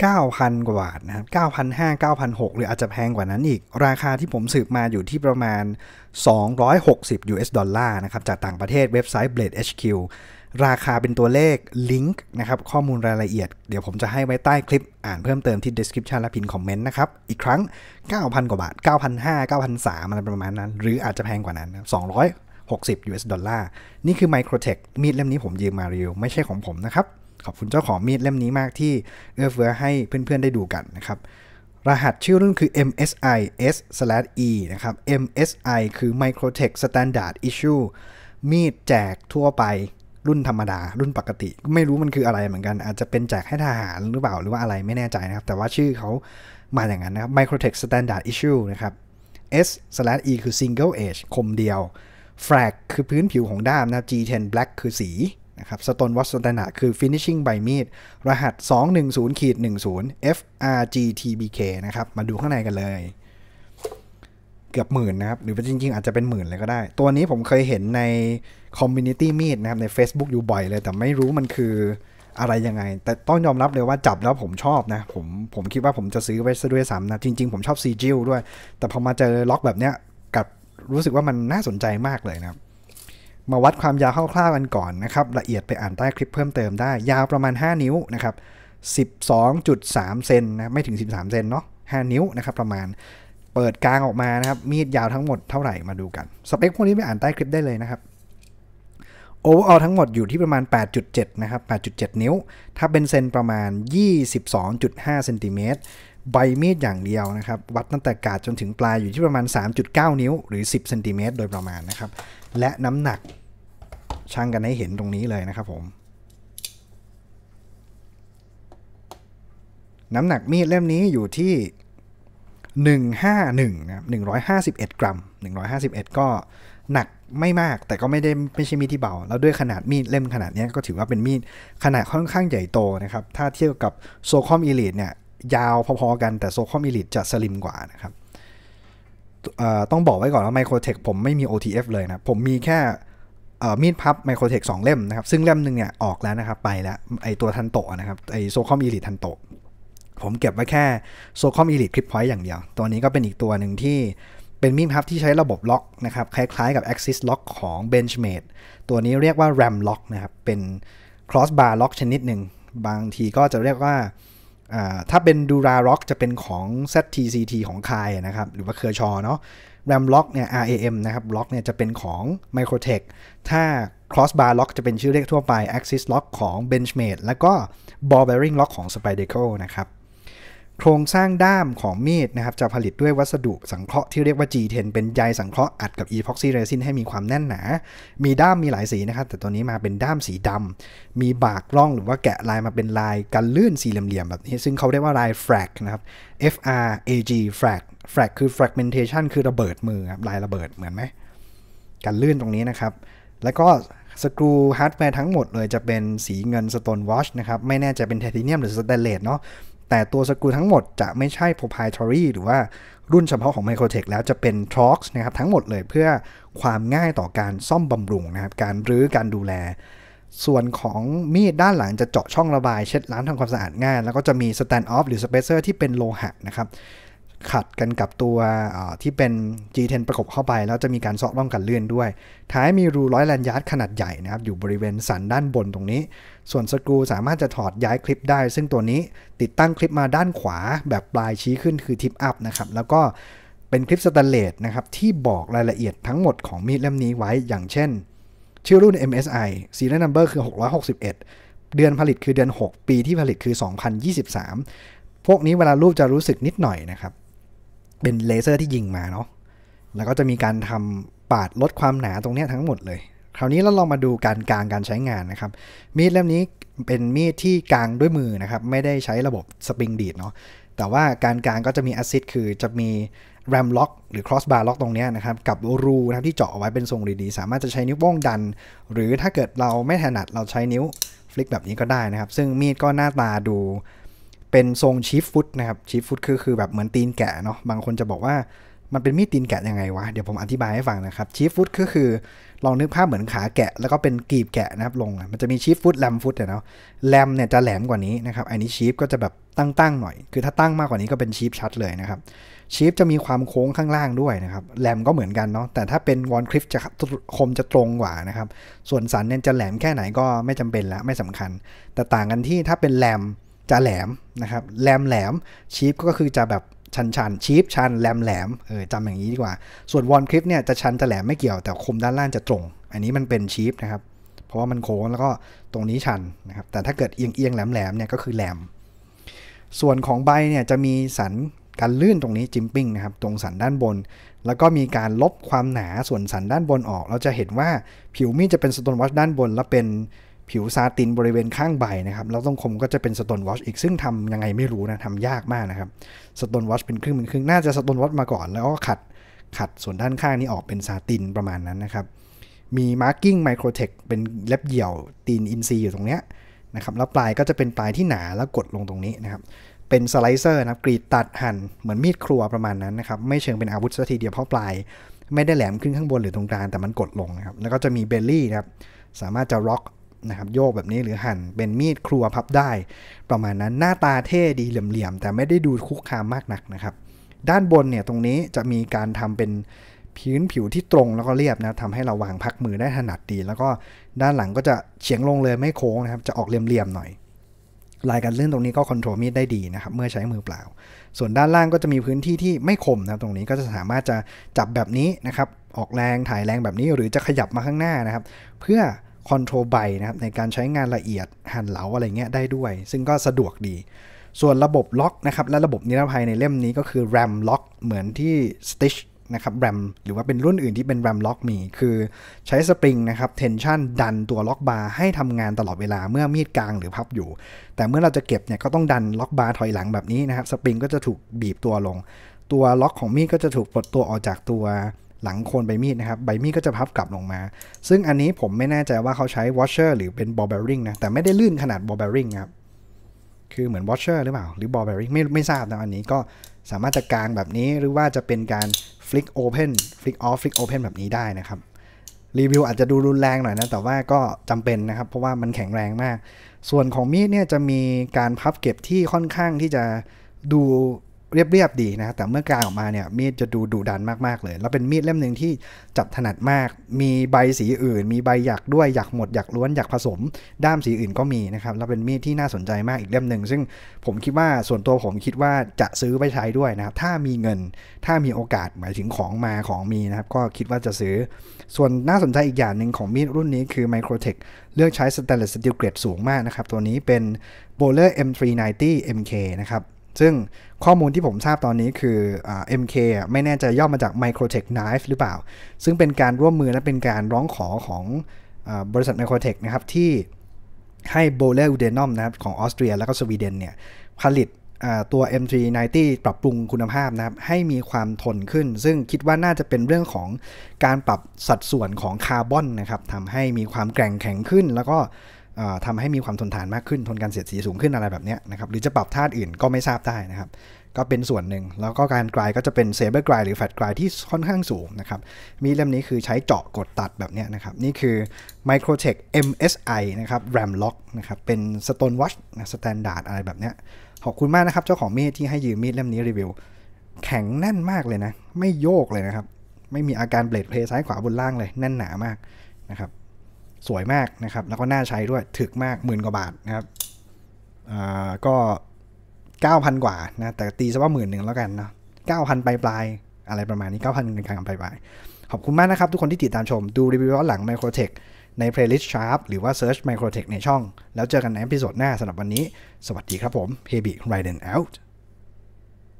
9,000 กว่าบาท นะครับ 9,500 9,600 หรืออาจจะแพงกว่านั้นอีก ราคาที่ผมสืบมาอยู่ที่ประมาณ 260 US ดอลลาร์นะครับ จากต่างประเทศเว็บไซต์ Blade HQ ราคาเป็นตัวเลขลิงก์นะครับ ข้อมูลรายละเอียด เดี๋ยวผมจะให้ไว้ใต้คลิปอ่านเพิ่มเติมที่ description และพินคอมเมนต์นะครับ อีกครั้ง 9,000 กว่าบาท 9,500 9,300อะไรประมาณนั้น หรืออาจจะแพงกว่านั้น 260 US ดอลลาร์นี่คือ Microtech มีดเล่มนี้ผมยืมมารีวิวไม่ใช่ของผมนะครับขอบคุณเจ้าของมีดเล่มนี้มากที่เอื้อเฟื้อให้เพื่อนๆได้ดูกันนะครับ รหัสชื่อรุ่นคือ MSI S/E นะครับ MSI คือ Microtech Standard Issue มีดแจกทั่วไปรุ่นธรรมดา รุ่นปกติ ไม่รู้มันคืออะไรเหมือนกันอาจจะเป็นแจกให้ทหารหรือเปล่า หรือว่าอะไรไม่แน่ใจนะครับ แต่ว่าชื่อเขามาอย่างนั้นนะครับ Microtech Standard Issue นะครับ S/E คือ Single Edge คมเดียว Frag คือพื้นผิวของด้ามนะ G10 Black คือสีะครับสโตนวอตสโตนคือ finishing by มีดรหัส 210-10 FRGTBK นะครับ มาดูข้างในกันเลย เกือบหมื่นนะครับ หรือว่าจริง ๆ อาจจะเป็นหมื่นเลยก็ได้ ตัวนี้ผมเคยเห็นในคอมม u n i t y ้มีดนะครับ ใน Facebook อยู่บ่อยเลย แต่ไม่รู้มันคืออะไรยังไง แต่ต้องยอมรับเลยว่าจับแล้วผมชอบนะ ผมผมคิดว่าผมจะซื้อไว้ซะด้วยซ้ำนะ จริงๆ ผมชอบซีจิลด้วย แต่พอมาเจอล็อกแบบเนี้ยกับรู้สึกว่ามันน่าสนใจมากเลยนะครับมาวัดความยาวคร่าวๆกันก่อนนะครับละเอียดไปอ่านใต้คลิปเพิ่มเติมได้ ยาวประมาณ 5 นิ้วนะครับ12.3เซนนะ ไม่ถึง 13เซนเนาะ5 นิ้วนะครับประมาณ เปิดกลางออกมานะครับ มีดยาวทั้งหมดเท่าไหร่มาดูกัน สเปคพวกนี้ไปอ่านใต้คลิปได้เลยนะครับ โอเวอร์ออลทั้งหมดอยู่ที่ประมาณ 8.7นะครับ8.7 นิ้ว ถ้าเป็นเซนประมาณ22.5เซนติเมตรใบมีดอย่างเดียวนะครับ วัดตั้งแต่กาดจนถึงปลายอยู่ที่ประมาณ 3.9 นิ้วหรือ10เซนติเมตรโดยประมาณนะครับ และน้ำหนักช่างกันให้เห็นตรงนี้เลยนะครับผม น้ำหนักมีดเล่มนี้อยู่ที่ 151 นะครับ151 กรัม 151 ก็หนักไม่มากแต่ก็ไม่ได้ไม่ใช่มีดที่เบา แล้วด้วยขนาดมีดเล่มขนาดนี้ก็ถือว่าเป็นมีด ขนาดค่อนข้างใหญ่โตนะครับ ถ้าเทียบกับโซคอมอีลิทเนี่ย ยาวพอๆกันแต่โซคอมอีลิทจะสลิมกว่านะครับต้องบอกไว้ก่อนว่าไมโครเทคผมไม่มี OTF เลยนะผมมีแค่มีดพับไมโครเทคสองเล่มนะครับซึ่งเล่มหนึ่งเนี่ยออกแล้วนะครับไปแล้วไอตัวทันโตะนะครับ ไอโซคอมอีลิททันโตะผมเก็บไว้แค่โซคอมอีลิทคลิปพอยต์อย่างเดียว ตัวนี้ก็เป็นอีกตัวหนึ่งที่เป็นมีดพับที่ใช้ระบบล็อกนะครับคล้ายๆกับ Axis Lock ของ Benchmade ตัวนี้เรียกว่า RAM Lock นะครับเป็น cross bar lock ชนิดหนึ่งบางทีก็จะเรียกว่าถ้าเป็นดูราร็อกจะเป็นของ ZTCT ของคายนะครับหรือว่าเคอร์ชอเนาะ RAM Lock เนี่ย RAM นะครับ Lock เนี่ยจะเป็นของ Microtech ถ้า Crossbar Lock จะเป็นชื่อเรียกทั่วไป Axis Lock ของ Benchmade แล้วก็ Ball Bearing Lock ของ Spydeco นะครับ โครงสร้างด้ามของมีดนะครับจะผลิตด้วยวัสดุสังเคราะห์ที่เรียกว่า G10 เป็นใยสังเคราะห์อัดกับ epoxy resin ให้มีความแน่นหนา มีด้ามมีหลายสีนะครับแต่ตัวนี้มาเป็นด้ามสีดำ มีบากร่องหรือว่าแกะลายมาเป็นลายกันลื่นสี่เหลี่ยมๆแบบนี้ซึ่งเขาเรียกว่าลาย frag นะครับ F R A G frag แฟกคือ fragmentation คือระเบิดมือครับลายระเบิดเหมือนไหมกันลื่นตรงนี้นะครับ แล้วก็สกรูฮาร์ดแวร์ทั้งหมดเลยจะเป็นสีเงินสโตนวอชนะครับไม่แน่ใจเป็นไทเทเนียมหรือสแตนเลสเนาะแต่ตัวสกรูทั้งหมดจะไม่ใช่ proprietary หรือว่ารุ่นเฉพาะของ Microtech แล้วจะเป็น t r o x นะครับทั้งหมดเลยเพื่อความง่ายต่อการซ่อมบำรุงนะครับการรื้อการดูแล ส่วนของมีดด้านหลังจะเจาะช่องระบายเช็ดล้างทำความสะอาดง่ายแล้วก็จะมี stand off หรือ spacer ที่เป็นโลหะนะครับขัดกันกับตัวที่เป็น G10 ประกบเข้าไป แล้วจะมีการซอกร่องกันเลื่อนด้วย ท้ายมีรูร้อยแลนยาร์ดขนาดใหญ่นะครับอยู่บริเวณสันด้านบนตรงนี้ ส่วนสกรูสามารถจะถอดย้ายคลิปได้ ซึ่งตัวนี้ติดตั้งคลิปมาด้านขวา แบบปลายชี้ขึ้นคือทิปอัพนะครับแล้วก็เป็นคลิปสแตนเลสนะครับที่บอกรายละเอียดทั้งหมดของมีดเล่มนี้ไว้อย่างเช่น ชื่อรุ่น MSI serial number คือ 661 เดือนผลิตคือเดือน 6 ปีที่ผลิตคือ 2023 พวกนี้เวลารูปจะรู้สึกนิดหน่อยนะครับเป็นเลเซอร์ที่ยิงมาเนาะ แล้วก็จะมีการทำปาดลดความหนาตรงนี้ทั้งหมดเลย คราวนี้เราลองมาดูการกลางการใช้งานนะครับ มีดเล่มนี้เป็นมีดที่กลางด้วยมือนะครับ ไม่ได้ใช้ระบบสปริงดีดเนาะ แต่ว่าการกลางก็จะมีแอซิดคือจะมีแรมล็อกหรือครอสบาร์ล็อกตรงนี้นะครับ กับรูนะครับที่เจาะเอาไว้เป็นทรงดีๆสามารถจะใช้นิ้วโป้งดัน หรือถ้าเกิดเราไม่ถนัดเราใช้นิ้วฟลิกแบบนี้ก็ได้นะครับ ซึ่งมีดก็หน้าตาดูเป็นทรงชีฟฟุตนะครับชีฟฟุตคือคือแบบเหมือนตีนแกะเนาะบางคนจะบอกว่ามันเป็นมีดตีนแกะยังไงวะเดี๋ยวผมอธิบายให้ฟังนะครับชีฟฟุตก็คือลองนึกภาพเหมือนขาแกะ แล้วก็เป็นกรีบแกะนะครับลงมันจะมีชีฟฟุตแลมฟุตเนาะแลมเนี่ยจะแหลมกว่านี้นะครับอันนี้ชีฟก็จะแบบตั้งๆหน่อยคือถ้าตั้งมากกว่านี้ก็เป็นชีฟชัดเลยนะครับชีฟจะมีความโค้งข้างล่างด้วยนะครับแลมก็เหมือนกันเนาะแต่ถ้าเป็นวอนคริฟจะคมจะตรงกว่านะครับส่วนสันเนี่ยจะแหลมแค่ไหนก็ไม่จำเป็นละไม่สำคัญ แต่ต่างกันที่ถ้าเป็นแลมจะแหลมนะครับแหลมแหลมชีฟก็คือจะแบบชันชันชีฟชันแหลมแหลมเออจำอย่างนี้ดีกว่า ส่วนวอนคลิปเนี่ยจะชันจะแหลมไม่เกี่ยวแต่คมด้านล่างจะตรงอันนี้มันเป็นชีฟนะครับเพราะว่ามันโค้งแล้วก็ตรงนี้ชันนะครับแต่ถ้าเกิดเอียงเอียงแหลมแหลมเนี่ยก็คือแหลม ส่วนของใบเนี่ยจะมีสันการลื่นตรงนี้จิมปิ้งนะครับตรงสันด้านบน แล้วก็มีการลบความหนาส่วนสันด้านบนออก เราจะเห็นว่าผิวมีดจะเป็นสโตนวอชด้านบนแล้วเป็นผิวซาตินบริเวณข้างใบนะครับ แล้วตรงคมก็จะเป็นสโตนวอชอีก ซึ่งทำยังไงไม่รู้นะ ทำยากมากนะครับสโตนวอชเป็นครึ่งเป็นครึ่งน่าจะสโตนวอชมาก่อน แล้วก็ขัด ขัดส่วนด้านข้างนี้ออกเป็นซาตินประมาณนั้นนะครับ มีมาร์กิ้งไมโครเทคเป็นเล็บเหี่ยวตีนอินซีอยู่ตรงเนี้ยนะครับ แล้วปลายก็จะเป็นปลายที่หนาแล้วกดลงตรงนี้นะครับ เป็นสไลเซอร์นะครับ กรีดตัดหั่น เหมือนมีดครัวประมาณนั้นนะครับ ไม่เชิงเป็นอาวุธสะทีเดียวเพราะปลาย ไม่ได้แหลมขึ้นข้างบนหรือตรงกลางแต่มันกดลงนะครับแล้วก็จะมีเบลลี่นะครับสามารถจะล็อกนะครับโยกแบบนี้หรือหั่นเป็นมีดครัวพับได้ ประมาณนั้นหน้าตาเท่ดีเหลี่ยมๆแต่ไม่ได้ดูคุกคามมากนักนะครับ ด้านบนเนี่ย ตรงนี้จะมีการทำเป็นพื้นผิวที่ตรงแล้วก็เรียบนะทำให้เราวางพักมือได้ถนัดดี แล้วก็ด้านหลังก็จะเฉียงลงเลยไม่โค้งนะครับ จะออกเหลี่ยมๆหน่อยลายการเลื่อนตรงนี้ก็คอนโทรลมีดได้ดีนะครับ เมื่อใช้มือเปล่า ส่วนด้านล่างก็จะมีพื้นที่ที่ไม่คมนะตรงนี้ก็จะสามารถจะจับแบบนี้นะครับออกแรงถ่ายแรงแบบนี้หรือจะขยับมาข้างหน้านะครับ เพื่อ Control by นะครับในการใช้งานละเอียดหันเหลาอะไรเงี้ยได้ด้วย ซึ่งก็สะดวกดี ส่วนระบบล็อกนะครับและระบบนิรภัยในเล่มนี้ก็คือ RAM Lock เหมือนที่ Stitch นะครับ RAM หรือว่าเป็นรุ่นอื่นที่เป็น RAM Lock มีคือใช้สปริงนะครับเทนชันดันตัวล็อกบาร์ให้ทำงานตลอดเวลาเมื่อมีดกลางหรือพับอยู่ แต่เมื่อเราจะเก็บเนี่ยก็ต้องดันล็อกบาร์ถอยหลังแบบนี้นะครับสปริงก็จะถูกบีบตัวลง ตัวล็อกของมีดก็จะถูกปลดตัวออกจากตัวหลังโคนใบมีดนะครับ ใบมีดก็จะพับกลับลงมา ซึ่งอันนี้ผมไม่แน่ใจว่าเขาใช้วอชเชอร์หรือเป็นบอลแบริงนะ แต่ไม่ได้ลื่นขนาดบอลแบริงครับ คือเหมือนวอชเชอร์หรือเปล่าหรือบอลแบริงไม่ไม่ทราบนะ อันนี้ก็สามารถจะกางแบบนี้หรือว่าจะเป็นการฟลิกโอเพนฟลิกออฟฟลิกโอเพนแบบนี้ได้นะครับ รีวิวอาจจะดูรุนแรงหน่อยนะ แต่ว่าก็จำเป็นนะครับ เพราะว่ามันแข็งแรงมาก ส่วนของมีดเนี่ยจะมีการพับเก็บที่ค่อนข้างที่จะดูเรียบๆ ดีนะแต่เมื่อกลางออกมาเนี่ยมีดจะดูดุดันมากๆเลย แล้วเป็นมีดเล่มหนึ่งที่จับถนัดมาก มีใบสีอื่น มีใบหยักด้วยหยักหมดหยักล้วนหยักผสม ด้ามสีอื่นก็มีนะครับ แล้วเป็นมีดที่น่าสนใจมากอีกเล่มหนึ่งซึ่งผมคิดว่าส่วนตัวผมคิดว่าจะซื้อไปใช้ด้วยนะครับถ้ามีเงินถ้ามีโอกาสหมายถึงของมาของมีนะครับก็คิดว่าจะซื้อส่วนน่าสนใจอีกอย่างหนึ่งของมีดรุ่นนี้คือ Microtech เลือกใช้สแตนเลสสตีลเกรดสูงมากนะครับตัวนี้เป็น Bowler M390 MK นะครับซึ่งข้อมูลที่ผมทราบตอนนี้คือ MK ไม่แน่ใจย่อมาจาก Microtech Knife หรือเปล่า ซึ่งเป็นการร่วมมือและเป็นการร้องขอของอบริษัท Microtech นะครับ ที่ให้โบเลอูเดนอมนะครับของออสเตรียและก็สวีเดนเนี่ยผลิตตัว M390 ปรับปรุงคุณภาพนะครับให้มีความทนขึ้น ซึ่งคิดว่าน่าจะเป็นเรื่องของการปรับสัดส่วนของคาร์บอนนะครับทำให้มีความแกร่งแข็งขึ้นแล้วก็ทำให้มีความทนทานมากขึ้น ทนการเสียดสีสูงขึ้นอะไรแบบนี้นะครับ หรือจะปรับธาตุอื่นก็ไม่ทราบได้นะครับ ก็เป็นส่วนหนึ่ง แล้วก็การกลายก็จะเป็นเซเบอร์กลายหรือแฟตกลายที่ค่อนข้างสูงนะครับ มีเล่มนี้คือใช้เจาะกดตัดแบบนี้นะครับ นี่คือ Microtech MSI นะครับ RAM Lock นะครับ เป็น Stone Watch นะ Standard อะไรแบบนี้ขอบคุณมากนะครับ เจ้าของมีดที่ให้ยืมมีดเล่มนี้รีวิว แข็งแน่นมากเลยนะ ไม่โยกเลยนะครับ ไม่มีอาการเบลดเพลซ้ายขวาบนล่างเลย แน่นหนามากนะครับสวยมากนะครับ แล้วก็น่าใช้ด้วยถึกมากหมื่นกว่าบาทนะครับอ่าก็ 9,000 กว่านะ แต่ตีซะว่าหมื่นหนึ่งแล้วกันเนาะ9,000 ปลายปลายอะไรประมาณนี้ 9,000กลางปลายปลายขอบคุณมากนะครับ ทุกคนที่ติดตามชมดูรีวิวหลัง Microtech ใน playlist Sharp หรือว่า Search Microtech ในช่อง แล้วเจอกันในอพิโซดหน้าสำหรับวันนี้ สวัสดีครับผม h e b i r i d e n out